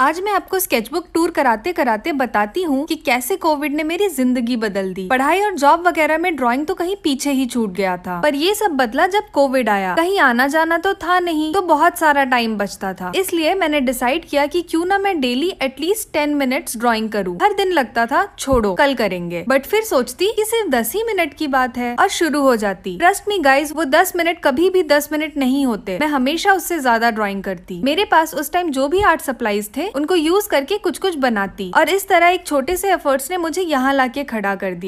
आज मैं आपको स्केचबुक टूर कराते कराते बताती हूँ कि कैसे कोविड ने मेरी जिंदगी बदल दी पढ़ाई और जॉब वगैरह में ड्राइंग तो कहीं पीछे ही छूट गया था पर ये सब बदला जब कोविड आया कहीं आना जाना तो था नहीं तो बहुत सारा टाइम बचता था इसलिए मैंने डिसाइड किया कि क्यों ना मैं daily at least ten minute drawing करूँ हर दिन लगता था छोड़ो कल करेंगे बट फिर सोचती की सिर्फ दस ही मिनट की बात है और शुरू हो जाती ट्रस्ट मी गाइज वो दस मिनट कभी भी दस मिनट नहीं होते मैं हमेशा उससे ज्यादा ड्रॉइंग करती मेरे पास उस टाइम जो भी आर्ट सप्लाईज थे उनको यूज करके कुछ कुछ बनाती और इस तरह एक छोटे से एफर्ट्स ने मुझे यहाँ लाके खड़ा कर दिया